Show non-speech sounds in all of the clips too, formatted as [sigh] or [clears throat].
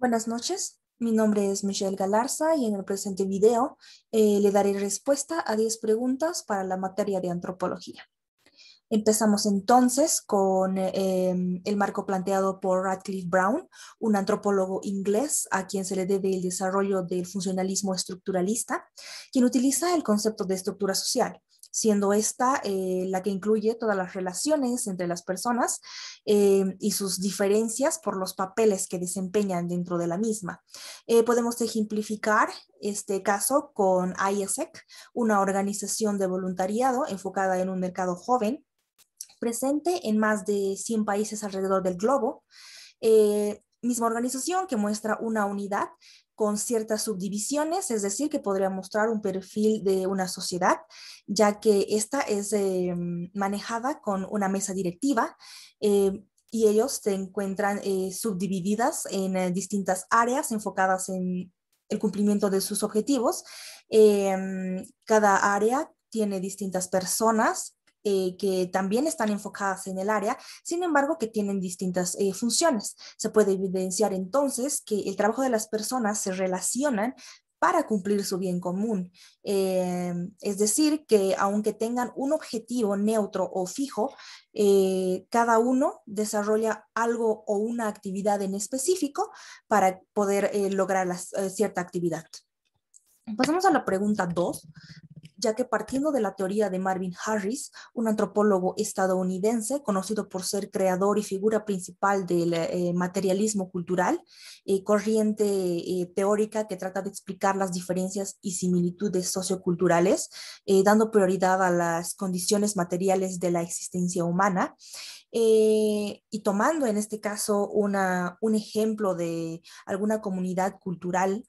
Buenas noches, mi nombre es Michelle Galarza y en el presente video eh, le daré respuesta a 10 preguntas para la materia de antropología. Empezamos entonces con em, el marco planteado por Radcliffe Brown, un antropólogo inglés a quien se le debe el desarrollo del funcionalismo estructuralista, quien utiliza el concepto de estructura social siendo esta eh, la que incluye todas las relaciones entre las personas eh, y sus diferencias por los papeles que desempeñan dentro de la misma. Eh, podemos ejemplificar este caso con ISEC, e una organización de voluntariado enfocada en un mercado joven, presente en más de 100 países alrededor del globo misma organización que muestra una unidad con ciertas subdivisiones, es decir, que podría mostrar un perfil de una sociedad, ya que esta es eh, manejada con una mesa directiva eh, y ellos se encuentran eh, subdivididas en distintas áreas enfocadas en el cumplimiento de sus objetivos. Em, cada área tiene distintas personas eh, que también están enfocadas en el área, sin embargo, que tienen distintas eh, funciones. Se puede evidenciar entonces que el trabajo de las personas se relacionan para cumplir su bien común. Eh, es decir, que aunque tengan un objetivo neutro o fijo, cada uno desarrolla algo o una actividad en específico para poder lograr cierta actividad. Pasamos a la pregunta 2, ya que partiendo de la teoría de Marvin Harris, un antropólogo estadounidense conocido por ser creador y figura principal del eh, materialismo cultural, eh, corriente eh, teórica que trata de explicar las diferencias y similitudes socioculturales, dando prioridad a las condiciones materiales de la existencia humana. y tomando en este caso una, un ejemplo de alguna comunidad cultural,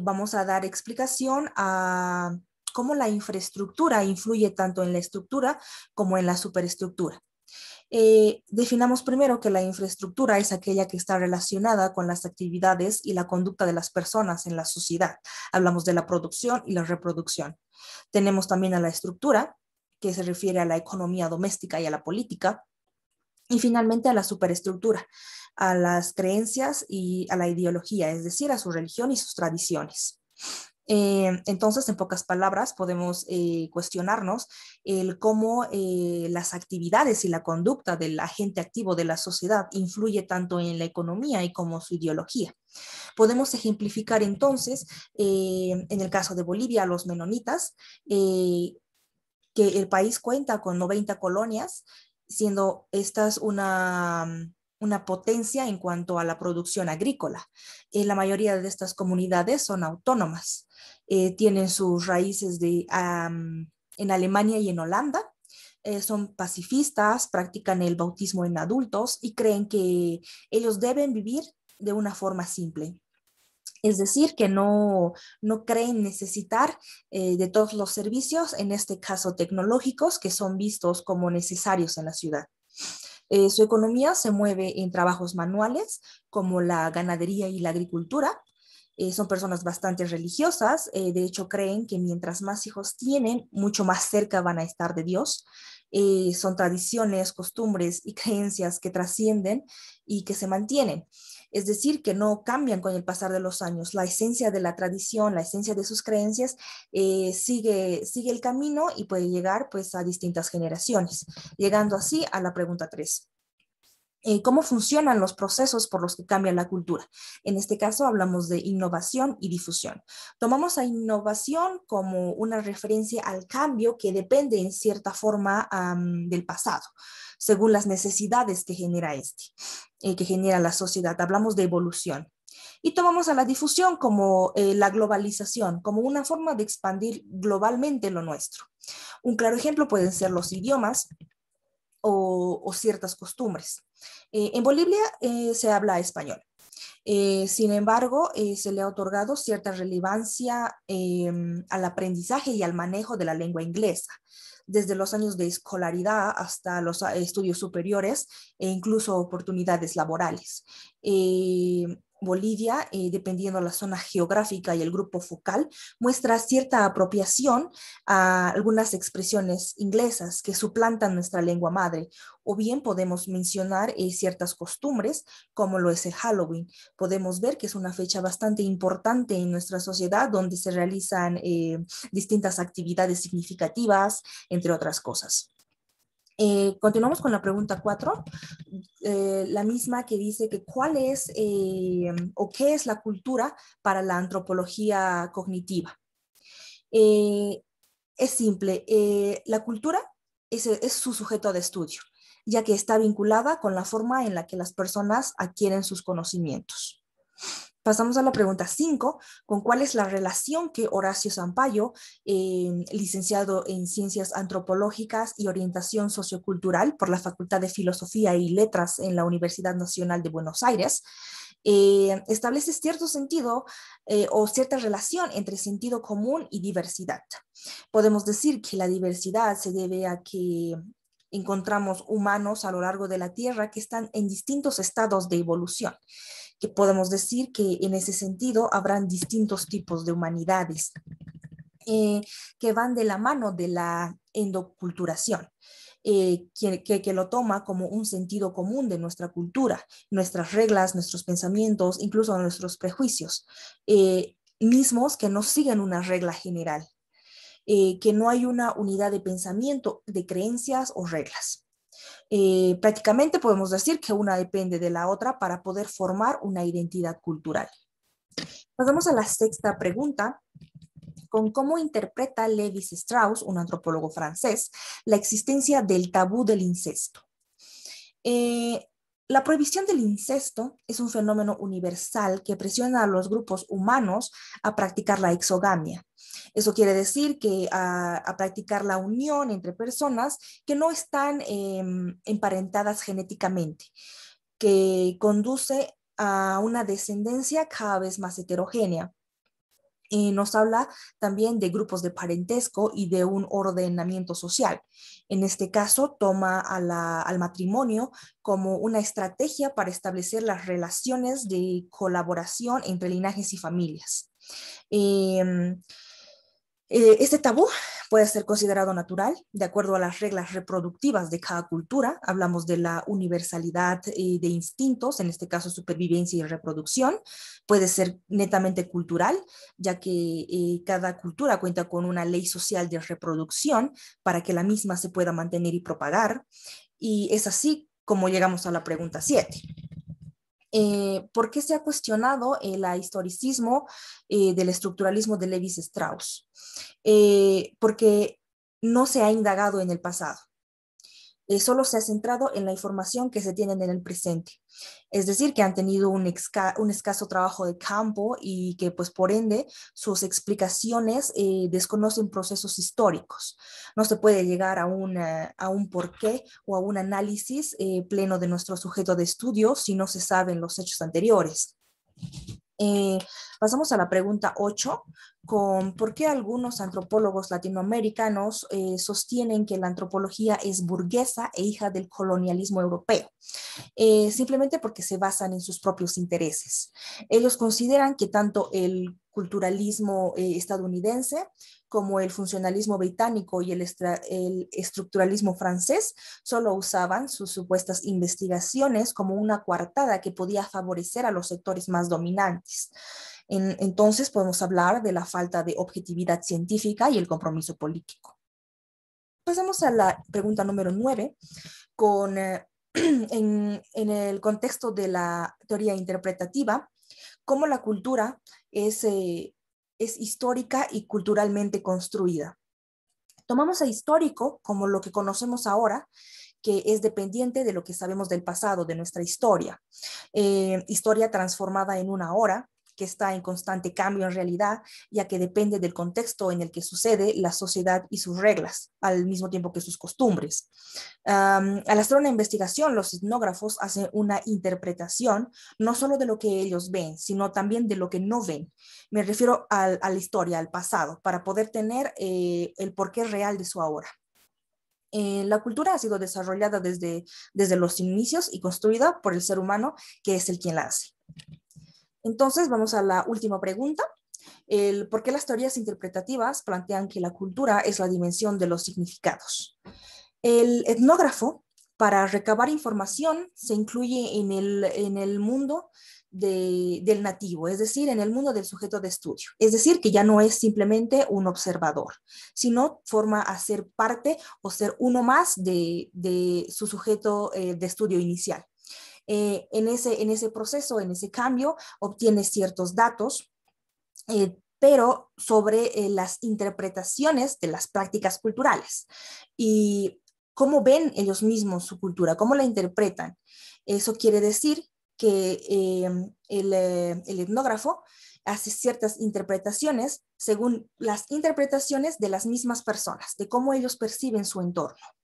vamos a dar explicación a, cómo la infraestructura influye tanto en la estructura como en la superestructura. Eh, definamos primero que la infraestructura es aquella que está relacionada con las actividades y la conducta de las personas en la sociedad. Hablamos de la producción y la reproducción. Tenemos también a la estructura, que se refiere a la economía doméstica y a la política. Y finalmente a la superestructura, a las creencias y a la ideología, es decir, a su religión y sus tradiciones. Eh, entonces, en pocas palabras, podemos eh, cuestionarnos cómo eh, las actividades y la conducta del agente activo de la sociedad influye tanto en la economía y como su ideología. Podemos ejemplificar entonces, en el caso de Bolivia, los menonitas, que el país cuenta con 90 colonias, siendo estas una una potencia en cuanto a la producción agrícola. Eh, la mayoría de estas comunidades son autónomas, eh, tienen sus raíces en Alemania y en Holanda, eh, son pacifistas, practican el bautismo en adultos y creen que ellos deben vivir de una forma simple. Es decir, que no, creen necesitar de todos los servicios, en este caso tecnológicos, que son vistos como necesarios en la ciudad. Eh, su economía se mueve en trabajos manuales como la ganadería y la agricultura. Eh, son personas bastante religiosas, eh, de hecho creen que mientras más hijos tienen, mucho más cerca van a estar de Dios. son tradiciones, costumbres y creencias que trascienden y que se mantienen es decir, que no cambian con el pasar de los años. La esencia de la tradición, la esencia de sus creencias eh, sigue, el camino y puede llegar pues a distintas generaciones, llegando así a la pregunta 3. Eh, cómo funcionan los procesos por los que cambia la cultura. En este caso hablamos de innovación y difusión. Tomamos a innovación como una referencia al cambio que depende en cierta forma del pasado según las necesidades que genera este, eh, que genera la sociedad. Hablamos de evolución. Y tomamos a la difusión como eh, la globalización, como una forma de expandir globalmente lo nuestro. Un claro ejemplo pueden ser los idiomas o, ciertas costumbres. Eh, en Bolivia se habla español, eh, sin embargo, eh, se le ha otorgado cierta relevancia em, al aprendizaje y al manejo de la lengua inglesa, desde los años de escolaridad hasta los eh, estudios superiores e incluso oportunidades laborales. Bolivia, eh, dependiendo la zona geográfica y el grupo focal, muestra cierta apropiación a algunas expresiones inglesas que suplantan nuestra lengua madre, o bien podemos mencionar eh, ciertas costumbres, como lo es el Halloween. Podemos ver que es una fecha bastante importante en nuestra sociedad, donde se realizan eh, distintas actividades significativas, entre otras cosas. Eh, continuamos con la pregunta 4, eh, la misma que dice que cuál es eh, o qué es la cultura para la antropología cognitiva. es simple, la cultura es, es su sujeto de estudio, ya que está vinculada con la forma en la que las personas adquieren sus conocimientos. Pasamos a la pregunta 5, con cuál es la relación que Horacio Sampaio, em, licenciado en Ciencias Antropológicas y Orientación Sociocultural por la Facultad de Filosofía y Letras en la Universidad Nacional de Buenos Aires, eh, establece cierto sentido eh, o cierta relación entre sentido común y diversidad. Podemos decir que la diversidad se debe a que encontramos humanos a lo largo de la Tierra que están en distintos estados de evolución que podemos decir que en ese sentido habrán distintos tipos de humanidades eh, que van de la mano de la endoculturación. Eh, que, lo toma como un sentido común de nuestra cultura, nuestras reglas, nuestros pensamientos, incluso nuestros prejuicios, eh, mismos que no siguen una regla general, que no hay una unidad de pensamiento, de creencias o reglas. Eh, prácticamente podemos decir que una depende de la otra para poder formar una identidad cultural. Pasamos a la sexta pregunta, con cómo interpreta Lewis Strauss, un antropólogo francés, la existencia del tabú del incesto. Eh, la prohibición del incesto es un fenómeno universal que presiona a los grupos humanos a practicar la exogamia. Eso quiere decir que a, practicar la unión entre personas que no están em, emparentadas genéticamente, que conduce a una descendencia cada vez más heterogénea nos habla también de grupos de parentesco y de un ordenamiento social. En este caso, toma al matrimonio como una estrategia para establecer las relaciones de colaboración entre linajes y familias. Em, eh, este tabú puede ser considerado natural de acuerdo a las reglas reproductivas de cada cultura. Hablamos de la universalidad eh, de instintos, en este caso supervivencia y reproducción. Puede ser netamente cultural, ya que eh, cada cultura cuenta con una ley social de reproducción para que la misma se pueda mantener y propagar. Y es así como llegamos a la pregunta 7. Eh, por qué se ha cuestionado el historicismo eh, del estructuralismo de Levis Strauss, eh, porque no se ha indagado en el pasado. Eh, solo se ha centrado en la información que se tienen en el presente. Es decir, que han tenido un, escaso trabajo de campo y que pues por ende sus explicaciones eh, desconocen procesos históricos. No se puede llegar a, un a un porqué o a un análisis eh, pleno de nuestro sujeto de estudio si no se saben los hechos anteriores. Eh, pasamos a la pregunta 8, con por qué algunos antropólogos latinoamericanos eh, sostienen que la antropología es burguesa e hija del colonialismo europeo, eh, simplemente porque se basan en sus propios intereses. Ellos consideran que tanto el culturalismo estadounidense como el funcionalismo británico y el, estructuralismo francés, solo usaban sus supuestas investigaciones como una coartada que podía favorecer a los sectores más dominantes. entonces podemos hablar de la falta de objetividad científica y el compromiso político. Pasamos a la pregunta número nueve, con, eh, [clears throat] en, el contexto de la teoría interpretativa, cómo la cultura es eh, es histórica y culturalmente construida. Tomamos a histórico como lo que conocemos ahora, que es dependiente de lo que sabemos del pasado, de nuestra historia. Eh, historia transformada en una hora, que está en constante cambio en realidad, ya que depende del contexto en el que sucede la sociedad y sus reglas, al mismo tiempo que sus costumbres. al hacer una investigación, los etnógrafos hacen una interpretación no solo de lo que ellos ven, sino también de lo que no ven. Me refiero a la historia, al pasado, para poder tener eh, el porqué real de su ahora. Eh, la cultura ha sido desarrollada desde, desde los inicios y construida por el ser humano, que es el quien la hace. Entonces, vamos a la última pregunta. El por qué las teorías interpretativas plantean que la cultura es la dimensión de los significados. El etnógrafo, para recabar información, se incluye en el, mundo del nativo, es decir, en el mundo del sujeto de estudio. Es decir, que ya no es simplemente un observador, sino forma a ser parte o ser uno más de su sujeto eh, de estudio inicial. Eh, en, ese, proceso, en ese cambio, obtiene ciertos datos. Eh, pero sobre eh, las interpretaciones de las prácticas culturales y cómo ven ellos mismos su cultura, cómo la interpretan. Eso quiere decir que em, el, etnógrafo hace ciertas interpretaciones según las interpretaciones de las mismas personas, de cómo ellos perciben su entorno.